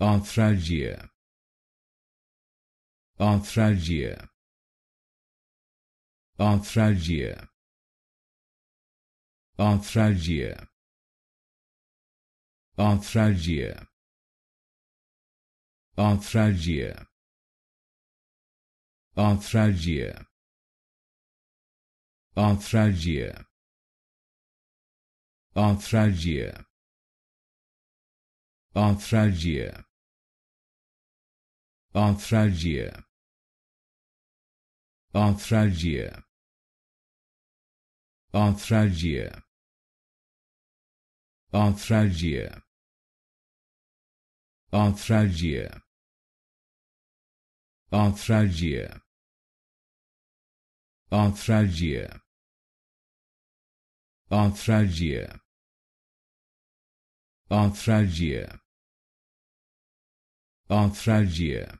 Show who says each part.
Speaker 1: arthralgia arthralgia arthralgia arthralgia arthralgia arthralgia arthralgia arthralgia arthralgia arthralgia arthralgia arthralgia arthralgia arthralgia arthralgia arthralgia arthralgia arthralgia arthralgia Antralgia